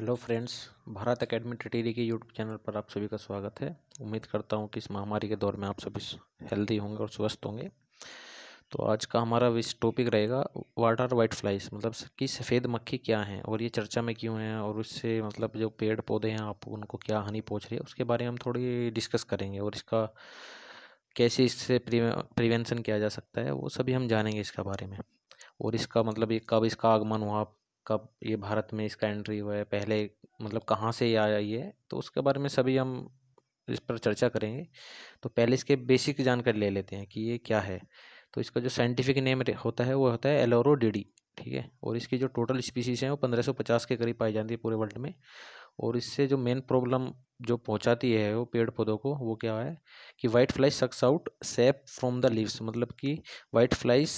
hello friends Bharat academy TTD के YouTube channel पर आप सभी का स्वागत है उम्मीद करता हूँ कि इस महामारी के दौर में आप सभी हेल्दी होंगे और स्वस्थ होंगे तो आज का हमारा विश टॉपिक रहेगा वाट आर वाइट फ्लाइज मतलब कि सफ़ेद मक्खी क्या है और ये चर्चा में क्यों है और उससे मतलब जो पेड़ पौधे हैं आप उनको क्या हानि पहुँच रही है उसके बारे में हम थोड़ी डिस्कस करेंगे और इसका कैसे इससे प्रिवेंशन किया जा सकता है वो सभी हम जानेंगे इसके बारे में और इसका मतलब ये कब इसका आगमन हुआ कब ये भारत में इसका एंट्री हुआ है पहले मतलब कहाँ से ये आया ये तो उसके बारे में सभी हम इस पर चर्चा करेंगे तो पहले इसके बेसिक जानकारी ले लेते हैं कि ये क्या है तो इसका जो साइंटिफिक नेम होता है वो होता है एलोरो डीडी ठीक है और इसकी जो टोटल स्पीसीज हैं वो पचास के करीब पाई जाती है पूरे वर्ल्ड में और इससे जो मेन प्रॉब्लम जो पहुंचाती है वो पेड़ पौधों को वो क्या है कि white fly sucks out sap from the leaves मतलब कि वाइट फ्लाइज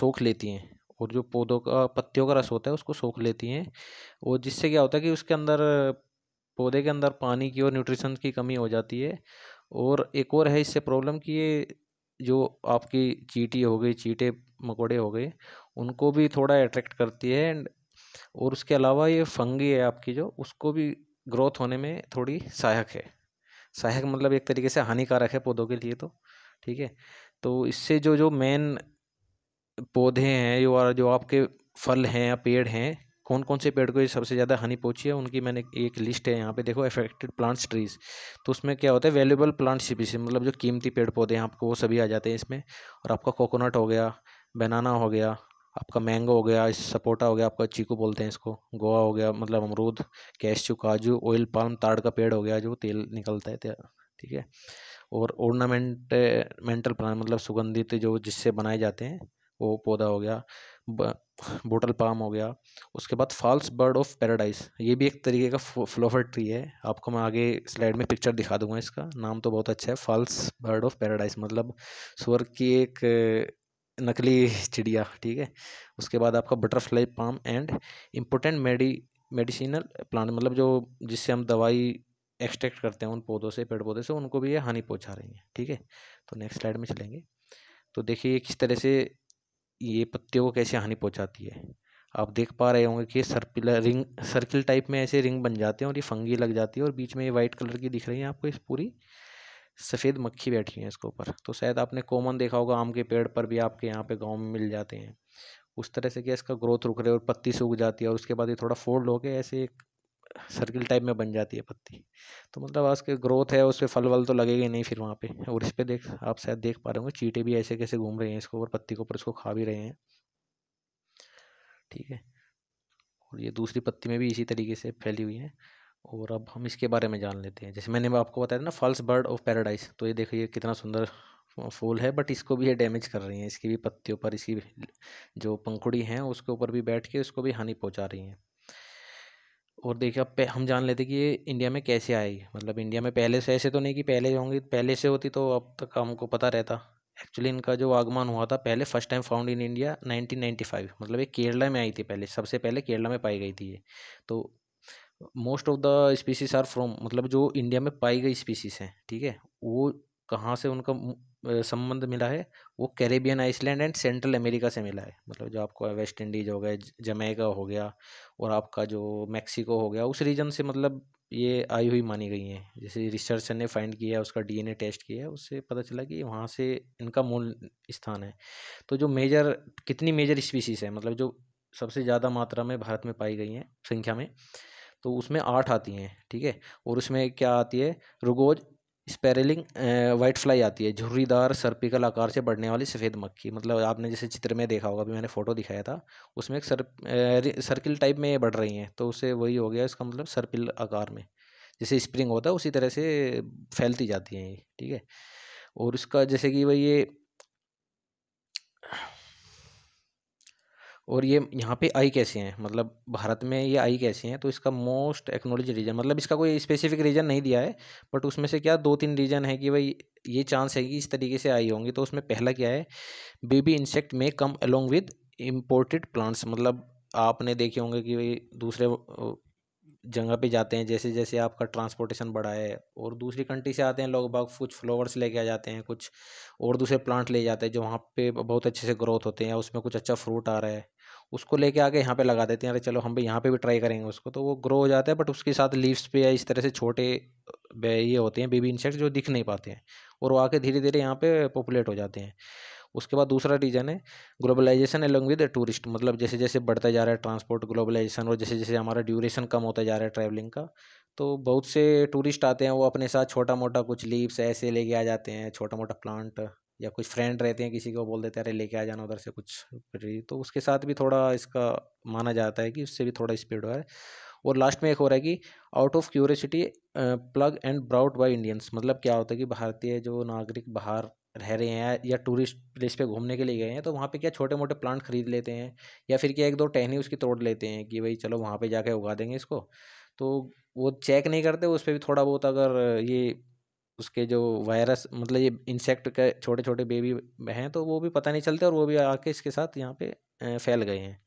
सोख लेती हैं और जो पौधों का पत्तियों का रस होता है उसको सोख लेती हैं और जिससे क्या होता है कि उसके अंदर पौधे के अंदर पानी की और न्यूट्रिशन की कमी हो जाती है और एक और है इससे प्रॉब्लम कि ये जो आपकी चीटी हो गई चीटे मकोड़े हो गए उनको भी थोड़ा अट्रैक्ट करती है एंड और उसके अलावा ये फंगी है आपकी जो उसको भी ग्रोथ होने में थोड़ी सहायक है सहायक मतलब एक तरीके से हानिकारक है पौधों के लिए तो ठीक है तो इससे जो जो मेन पौधे हैं जो और जो आपके फल हैं या पेड़ हैं कौन कौन से पेड़ को ये सबसे ज़्यादा हानि पहुँची है उनकी मैंने एक लिस्ट है यहाँ पे देखो अफेक्टेड प्लांट्स ट्रीज तो उसमें क्या होता है वैल्यूबल प्लांट सीपी मतलब जो कीमती पेड़ पौधे हैं आपको वो सभी आ जाते हैं इसमें और आपका कोकोनट हो गया बनाना हो गया आपका मैंगो हो गया सपोटा हो गया आपका चीकू बोलते हैं इसको गोवा हो गया मतलब अमरूद कैशू काजू ऑयल पाम ताड़ का पेड़ हो गया जो तेल निकलता है ठीक है और ऑर्नामेंट मेंटल प्लांट मतलब सुगंधित जो जिससे बनाए जाते हैं वो पौधा हो गया बोटल पाम हो गया उसके बाद फॉल्स बर्ड ऑफ पैराडाइज ये भी एक तरीके का फ्लोवर ट्री है आपको मैं आगे स्लाइड में पिक्चर दिखा दूंगा इसका नाम तो बहुत अच्छा है फॉल्स बर्ड ऑफ पैराडाइज मतलब स्वर की एक नकली चिड़िया ठीक है उसके बाद आपका butterfly palm and important medi medicinal plant मतलब जो जिससे हम दवाई एक्सट्रैक्ट करते हैं उन पौधों से पेड़ पौधे से उनको भी ये हानि पहुंचा रही है ठीक है तो नेक्स्ट स्लाइड में चलेंगे तो देखिए किस तरह से ये पत्तियों को कैसे हानि पहुंचाती है आप देख पा रहे होंगे कि सर्कुलर रिंग सर्किल टाइप में ऐसे रिंग बन जाते हैं और ये फंगी लग जाती है और बीच में ये वाइट कलर की दिख रही है आपको इस पूरी सफ़ेद मक्खी बैठी है इसके ऊपर तो शायद आपने कॉमन देखा होगा आम के पेड़ पर भी आपके यहाँ पे गांव में मिल जाते हैं उस तरह से क्या इसका ग्रोथ रुक रहा है और पत्ती सूख जाती है और उसके बाद ये थोड़ा फोल्ड गया ऐसे एक सर्किल टाइप में बन जाती है पत्ती तो मतलब उसके ग्रोथ है उस पर फल वल तो लगेगा ही नहीं फिर वहाँ पे और इस पर देख आप शायद देख पा रहे होंगे चीटे भी ऐसे कैसे घूम रहे हैं इसको ऊपर पत्ती के ऊपर इसको खा भी रहे हैं ठीक है और ये दूसरी पत्ती में भी इसी तरीके से फैली हुई है और अब हम इसके बारे में जान लेते हैं जैसे मैंने आपको बताया था ना फॉल्स बर्ड ऑफ पैराडाइज तो ये देखिए कितना सुंदर फूल है बट इसको भी ये डैमेज कर रही हैं इसकी भी पत्तियों पर इसकी जो पंखुड़ी हैं उसके ऊपर भी बैठ के उसको भी हानि पहुंचा रही हैं और देखिए हम जान लेते कि ये इंडिया में कैसे आई मतलब इंडिया में पहले से ऐसे तो नहीं कि पहले होंगी पहले से होती तो अब तक हमको पता रहता एक्चुअली इनका जो आगमन हुआ था पहले first time found in India 1995 मतलब ये केरला में आई थी पहले सबसे पहले केरला में पाई गई थी ये तो most of the species are from मतलब जो इंडिया में पाई गई स्पीसीज हैं ठीक है वो कहाँ से उनका संबंध मिला है वो Caribbean island and central America से मिला है मतलब जो आपको वेस्ट इंडीज हो गए जमैका हो गया और आपका जो मैक्सिको हो गया उस रीजन से मतलब ये आई हुई मानी गई हैं जैसे रिसर्चर ने फाइंड किया उसका डीएनए टेस्ट किया है उससे पता चला कि वहाँ से इनका मूल स्थान है तो जो मेजर कितनी मेजर स्पीसीज है मतलब जो सबसे ज़्यादा मात्रा में भारत में पाई गई हैं संख्या में तो उसमें आठ आती हैं ठीक है और उसमें क्या आती है रुगोज स्पैरलिंग वाइट फ्लाई आती है झुर्रीदार सर्पिकल आकार से बढ़ने वाली सफ़ेद मक्खी मतलब आपने जैसे चित्र में देखा होगा अभी मैंने फ़ोटो दिखाया था उसमें एक सर सर्किल टाइप में ये बढ़ रही हैं तो उससे वही हो गया इसका मतलब सर्पिल आकार में जैसे स्प्रिंग होता है उसी तरह से फैलती जाती हैं ये ठीक है और इसका जैसे कि वही ये और ये यहाँ पे आई कैसे हैं मतलब भारत में ये आई कैसे हैं तो इसका मोस्ट एक्नोलेज रीजन मतलब इसका कोई स्पेसिफिक रीजन नहीं दिया है बट उसमें से क्या दो तीन रीजन है कि भाई ये चांस है कि इस तरीके से आई होंगी तो उसमें पहला क्या है बेबी इंसेक्ट में come along with imported plants मतलब आपने देखे होंगे कि भाई दूसरे जगह पे जाते हैं जैसे जैसे आपका ट्रांसपोर्टेशन बढ़ा है और दूसरी कंट्री से आते हैं लोग बाग कुछ फ्लावर्स लेके आ जाते हैं कुछ और दूसरे प्लांट ले जाते हैं जो वहाँ पे बहुत अच्छे से ग्रोथ होते हैं उसमें कुछ अच्छा फ्रूट आ रहा है उसको लेके आके यहाँ पे लगा देते हैं अरे चलो हम भी यहाँ पे भी ट्राई करेंगे उसको तो वो ग्रो हो जाता है बट उसके साथ लीव्स पे या इस तरह से छोटे ये होते हैं बेबी इंसेक्ट जो दिख नहीं पाते हैं और वो आके धीरे धीरे यहाँ पे पॉपुलेट हो जाते हैं उसके बाद दूसरा रीजन है ग्लोबलाइजेशन एलोंग विद टूरिस्ट मतलब जैसे जैसे बढ़ता जा रहा है ट्रांसपोर्ट ग्लोबलाइजेशन और जैसे जैसे हमारा ड्यूरेशन कम होता जा रहा है ट्रैवलिंग का तो बहुत से टूरिस्ट आते हैं वो अपने साथ छोटा मोटा कुछ लीव्स ऐसे लेके आ जाते हैं छोटा मोटा प्लांट या कुछ फ्रेंड रहते हैं किसी को बोल देते हैं अरे लेके आ जाना उधर से कुछ तो उसके साथ भी थोड़ा इसका माना जाता है कि उससे भी थोड़ा स्पीड हो रहा है और लास्ट में एक हो रहा है कि out of curiosity plug and brought by Indians मतलब क्या होता है कि भारतीय जो नागरिक बाहर रह रहे हैं या टूरिस्ट प्लेस पे घूमने के लिए गए हैं तो वहाँ पे क्या छोटे मोटे प्लांट खरीद लेते हैं या फिर क्या एक दो टहनी उसकी तोड़ लेते हैं कि भाई चलो वहाँ पे जाके उगा देंगे इसको तो वो चेक नहीं करते उस पर भी थोड़ा बहुत अगर ये उसके जो वायरस मतलब ये इंसेक्ट के छोटे छोटे बेबी हैं तो वो भी पता नहीं चलते और वो भी आके इसके साथ यहाँ पे फैल गए हैं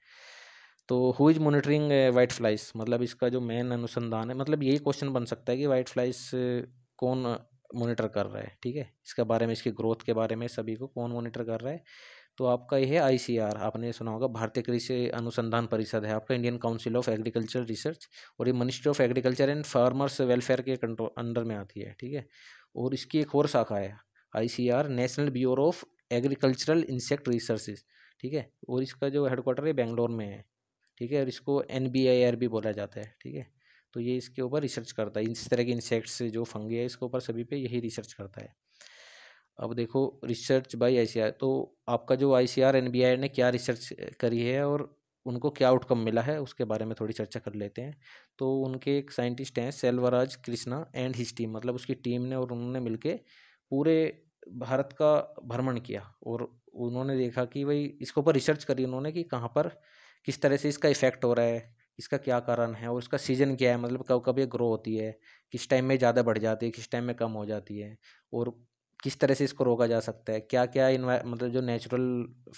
तो who is monitoring white flies मतलब इसका जो मेन अनुसंधान है मतलब यही क्वेश्चन बन सकता है कि वाइट फ्लाइज कौन मोनिटर कर रहा है ठीक है इसके बारे में इसकी ग्रोथ के बारे में सभी को कौन मोनिटर कर रहा है तो आपका ये है आईसीआर आपने सुना होगा भारतीय कृषि अनुसंधान परिषद है आपका Indian council of agriculture research और ये ministry of agriculture and farmers welfare के कंट्रो अंडर में आती है ठीक है और इसकी एक और शाखा है R national bureau of agricultural insect research ठीक है और इसका जो हेडक्वार्टर है बेंगलोर में है ठीक है और इसको एन भी बोला जाता है ठीक है तो ये इसके ऊपर रिसर्च करता है इस तरह के इंसेक्ट्स जो फंगे है इसके ऊपर सभी पे यही रिसर्च करता है अब देखो रिसर्च बाई आई तो आपका जो आई सी ने क्या रिसर्च करी है और उनको क्या आउटकम मिला है उसके बारे में थोड़ी चर्चा कर लेते हैं तो उनके एक साइंटिस्ट हैं Selvaraj Krishna and his team मतलब उसकी टीम ने और उन्होंने मिलके पूरे भारत का भ्रमण किया और उन्होंने देखा कि भाई इसके ऊपर रिसर्च करी उन्होंने कि कहाँ पर किस तरह से इसका इफेक्ट हो रहा है इसका क्या कारण है और इसका सीजन क्या है मतलब कब कब ये ग्रो होती है किस टाइम में ज़्यादा बढ़ जाती है किस टाइम में कम हो जाती है और किस तरह से इसको रोका जा सकता है क्या क्या इन्वा मतलब जो नेचुरल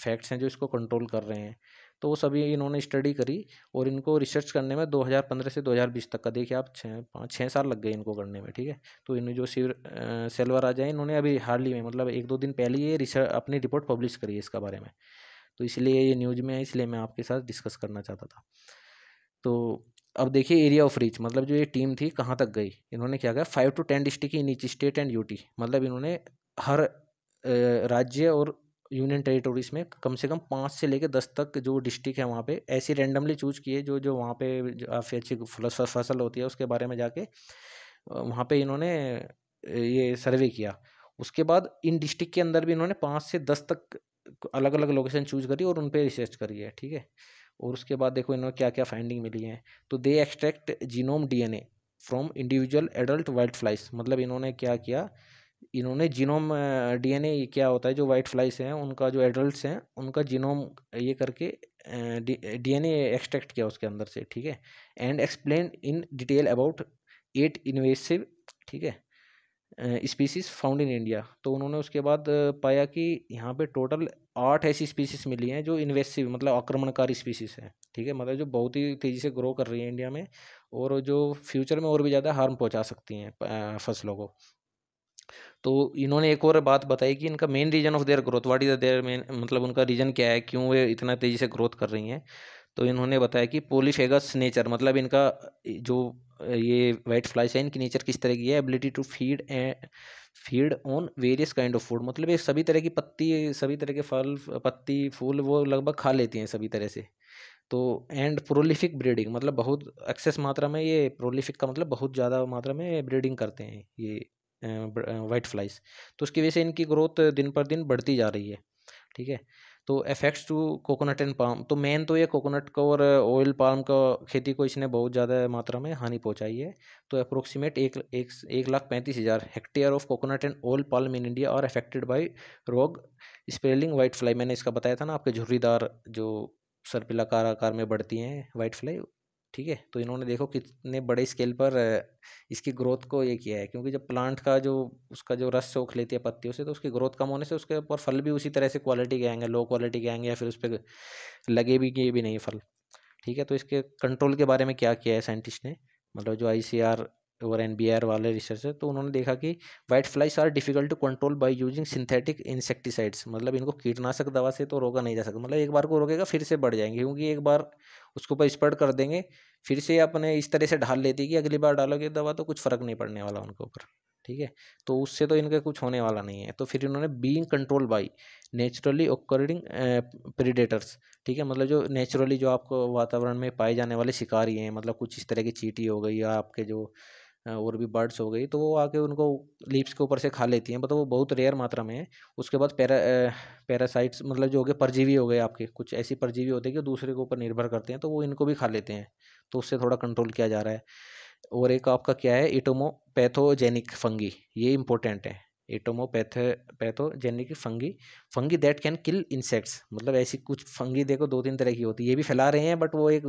फैक्ट्स हैं जो इसको कंट्रोल कर रहे हैं तो वो सभी इन्होंने स्टडी करी और इनको रिसर्च करने में 2015 से 2020 तक का देखिए आप छः पाँच छः साल लग गए इनको करने में ठीक है तो इन जो शिव सेलवर राजा हैं इन्होंने अभी हाल ही में मतलब एक दो दिन पहले ये रिसर्च अपनी रिपोर्ट पब्लिश करी है इसका बारे में तो इसलिए ये न्यूज़ में है इसलिए मैं आपके साथ डिस्कस करना चाहता था तो अब देखिए एरिया ऑफ रीच मतलब जो ये टीम थी कहाँ तक गई इन्होंने क्या किया five to ten district in each state and UT मतलब इन्होंने हर राज्य और यूनियन टेरिटोरीज में कम से कम पाँच से लेकर दस तक जो डिस्ट्रिक्ट है वहाँ पे ऐसी रैंडमली चूज किए जो जो वहाँ पे काफ़ी अच्छी फसल होती है उसके बारे में जाके वहाँ पे इन्होंने ये सर्वे किया उसके बाद इन डिस्ट्रिक्ट के अंदर भी इन्होंने पाँच से दस तक अलग अलग लोकेशन चूज करी और उन पर रिसर्च करी है ठीक है और उसके बाद देखो इन्होंने क्या क्या फाइंडिंग मिली है तो they extract genome DNA from individual adult wild flies मतलब इन्होंने क्या किया इन्होंने जीनोम डीएनए ये क्या होता है जो वाइट फ्लाइस हैं उनका जो एडल्ट हैं उनका जीनोम ये करके डीएनए एक्सट्रैक्ट किया उसके अंदर से ठीक है and explain in detail about eight invasive ठीक है स्पीसीज फाउंड इन इंडिया तो उन्होंने उसके बाद पाया कि यहाँ पे टोटल आठ ऐसी स्पीसीज मिली हैं जो इन्वेस्टिव मतलब आक्रमणकारी स्पीसीज हैं ठीक है मतलब जो बहुत ही तेज़ी से ग्रो कर रही है इंडिया में और जो फ्यूचर में और भी ज़्यादा हार्म पहुँचा सकती हैं फसलों को तो इन्होंने एक और बात बताई कि इनका main reason of their growth what is their main मतलब उनका रीजन क्या है क्यों वे इतना तेज़ी से ग्रोथ कर रही हैं तो इन्होंने बताया कि पोलिश एगस नेचर मतलब इनका जो ये वाइट फ्लाइस है इनकी नेचर किस तरह की है ability to feed and feed on various kind of food मतलब ये सभी तरह की पत्ती सभी तरह के फल पत्ती फूल वो लगभग खा लेती हैं सभी तरह से तो एंड प्रोलिफिक ब्रीडिंग मतलब बहुत एक्सेस मात्रा में ये प्रोलिफिक का मतलब बहुत ज़्यादा मात्रा में ब्रीडिंग करते हैं ये वाइट फ्लाइज तो उसकी वजह से इनकी ग्रोथ दिन पर दिन बढ़ती जा रही है ठीक है तो effects to coconut and palm तो मेन तो ये कोकोनट का को और ऑयल uh, पाम का खेती को इसने बहुत ज़्यादा मात्रा में हानि पहुंचाई है तो अप्रोक्सीमेट एक एक, एक लाख पैंतीस हज़ार hectare of coconut and oil palm in India are affected by rugose spiralling white fly मैंने इसका बताया था ना आपके झुर्रीदार जो सरपिलाकार आकार में बढ़ती हैं वाइट फ्लाई ठीक है तो इन्होंने देखो कितने बड़े स्केल पर इसकी ग्रोथ को ये किया है क्योंकि जब प्लांट का जो उसका जो रस सोख लेती है पत्तियों से तो उसकी ग्रोथ कम होने से उसके ऊपर फल भी उसी तरह से क्वालिटी के आएंगे लो क्वालिटी के आएंगे या फिर उस पर लगे भी किए भी नहीं फल ठीक है तो इसके कंट्रोल के बारे में क्या किया है साइंटिस्ट ने मतलब जो आई और एन बी आर वाले रिसर्चर तो उन्होंने देखा कि white flies are difficult to control by using synthetic insecticides मतलब इनको कीटनाशक दवा से तो रोका नहीं जा सकता मतलब एक बार को रोकेगा फिर से बढ़ जाएंगे क्योंकि एक बार उसके ऊपर स्प्रेड कर देंगे फिर से अपने इस तरह से ढाल लेती है कि अगली बार डालोगे दवा तो कुछ फ़र्क नहीं पड़ने वाला उनके ऊपर ठीक है तो उससे तो इनका कुछ होने वाला नहीं है तो फिर इन्होंने being control by naturally occurring predators ठीक है मतलब जो नेचुरली जो आपको वातावरण में पाए जाने वाले शिकारी हैं मतलब कुछ इस तरह की चीटी हो गई या आपके जो और भी बर्ड्स हो गई तो वो आके उनको लीप्स के ऊपर से खा लेती हैं मतलब वो बहुत रेयर मात्रा में है उसके बाद पैरा पैरासाइट्स मतलब जो हो गए परजीवी हो गए आपके कुछ ऐसी परजीवी होते हैं कि दूसरे के ऊपर निर्भर करते हैं तो वो इनको भी खा लेते हैं तो उससे थोड़ा कंट्रोल किया जा रहा है और एक आपका क्या है इटोमोपैथोजेनिक फंगी ये इंपॉर्टेंट है entomopath pathogenic fungi fungi that can kill insects मतलब ऐसी कुछ फंगी देखो दो तीन तरह की होती है ये भी फैला रहे हैं बट वो एक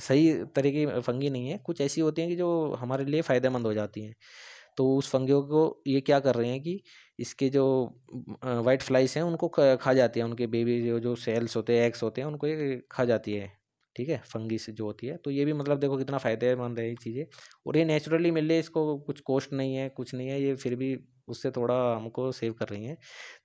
सही तरह की फंगी नहीं है कुछ ऐसी होती हैं कि जो हमारे लिए फ़ायदेमंद हो जाती हैं तो उस फंगियों को ये क्या कर रहे हैं कि इसके जो वाइट फ्लाइस हैं उनको खा जाती है उनके बेबी जो जो सेल्स होते हैं एग्स होते हैं उनको ये खा जाती है ठीक है फंगी से जो होती है तो ये भी मतलब देखो कितना फ़ायदेमंद है ये चीज़ें और ये नेचुरली मिल रही है इसको कुछ कॉस्ट नहीं है कुछ नहीं है ये फिर भी उससे थोड़ा हमको सेव कर रही हैं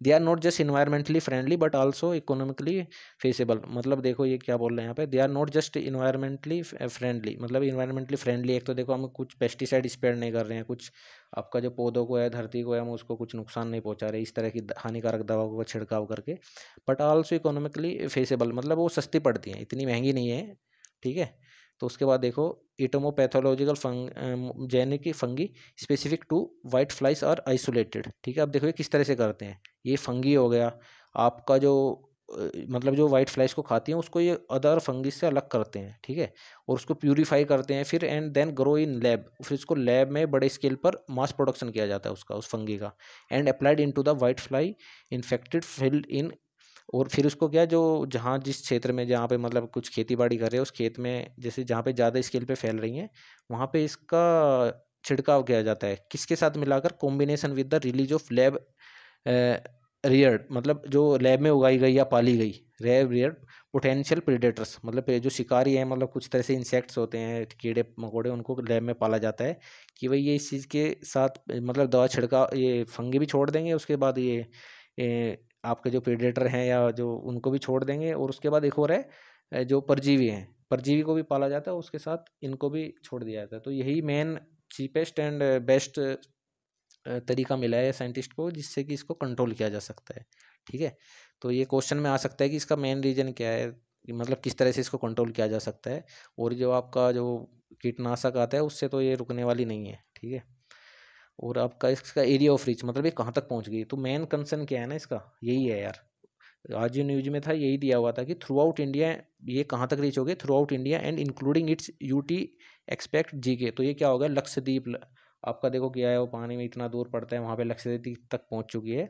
they are not just environmentally friendly but also economically feasible मतलब देखो ये क्या बोल रहे हैं यहाँ पे they are not just environmentally friendly मतलब इन्वायरमेंटली फ्रेंडली एक तो देखो हम कुछ पेस्टिसाइड स्प्रेड नहीं कर रहे हैं कुछ आपका जो पौधों को है धरती को है हम उसको कुछ नुकसान नहीं पहुँचा रहे इस तरह की हानिकारक दवाओं का छिड़काव करके बट आल्सो इकोनॉमिकली फेसेबल मतलब वो सस्ती पड़ती हैं इतनी महंगी नहीं है ठीक है तो उसके बाद देखो entomopathological fung genic fungi specific to white flies are isolated ठीक है आप देखो ये किस तरह से करते हैं ये फंगी हो गया आपका जो मतलब जो वाइट फ्लाइज को खाती हैं उसको ये अदर फंगी से अलग करते हैं ठीक है और उसको प्यूरीफाई करते हैं फिर and then grow in lab फिर इसको लैब में बड़े स्केल पर मास प्रोडक्शन किया जाता है उसका उस फंगी का and applied into the white fly infected field in और फिर उसको क्या जो जहाँ जिस क्षेत्र में जहाँ पे मतलब कुछ खेती बाड़ी कर रहे हैं उस खेत में जैसे जहाँ पे ज़्यादा स्केल पे फैल रही हैं वहाँ पे इसका छिड़काव किया जाता है किसके साथ मिलाकर combination with the release of lab reared मतलब जो लैब में उगाई गई या पाली गई रैब रियर्ड पोटेंशियल प्रीडेटर्स मतलब जो शिकारी हैं मतलब कुछ तरह से इंसेक्ट्स होते हैं कीड़े मकोड़े उनको लैब में पाला जाता है कि भाई ये इस चीज़ के साथ मतलब दवा छिड़काव ये फंगे भी छोड़ देंगे उसके बाद ये आपके जो प्रीडेटर हैं या जो उनको भी छोड़ देंगे और उसके बाद एक और है जो परजीवी हैं परजीवी को भी पाला जाता है उसके साथ इनको भी छोड़ दिया जाता है तो यही मेन चीपेस्ट एंड बेस्ट तरीका मिला है साइंटिस्ट को जिससे कि इसको कंट्रोल किया जा सकता है ठीक है तो ये क्वेश्चन में आ सकता है कि इसका मेन रीज़न क्या है मतलब किस तरह से इसको कंट्रोल किया जा सकता है और जो आपका जो कीटनाशक आता है उससे तो ये रुकने वाली नहीं है ठीक है और आपका इसका एरिया ऑफ रीच मतलब ये कहाँ तक पहुँच गई तो मेन कंसर्न क्या है ना इसका यही है यार आज जो न्यूज में था यही दिया हुआ था कि थ्रू आउट इंडिया ये कहाँ तक रीच हो गए throughout India and including its UT except J K तो ये क्या होगा लक्षद्वीप आपका देखो क्या है वो पानी में इतना दूर पड़ता है वहाँ पे लक्षद्वीप तक पहुँच चुकी है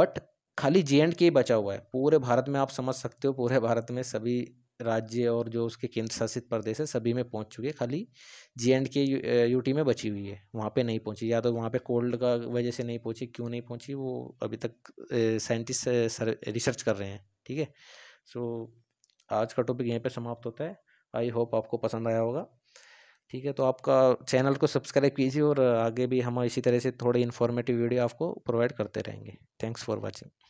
बट खाली जे एंड के ही बचा हुआ है पूरे भारत में आप समझ सकते हो पूरे भारत में सभी राज्य और जो उसके केंद्र शासित प्रदेश है सभी में पहुंच चुकी है खाली जी एंड के यूटी में बची हुई है वहाँ पे नहीं पहुंची या तो वहाँ पे कोल्ड का वजह से नहीं पहुंची क्यों नहीं पहुंची वो अभी तक साइंटिस्ट रिसर्च कर रहे हैं ठीक है सो आज का टॉपिक यहीं पे समाप्त होता है आई होप आपको पसंद आया होगा ठीक है तो आपका चैनल को सब्सक्राइब कीजिए और आगे भी हम इसी तरह से थोड़े इन्फॉर्मेटिव वीडियो आपको प्रोवाइड करते रहेंगे थैंक्स फॉर वॉचिंग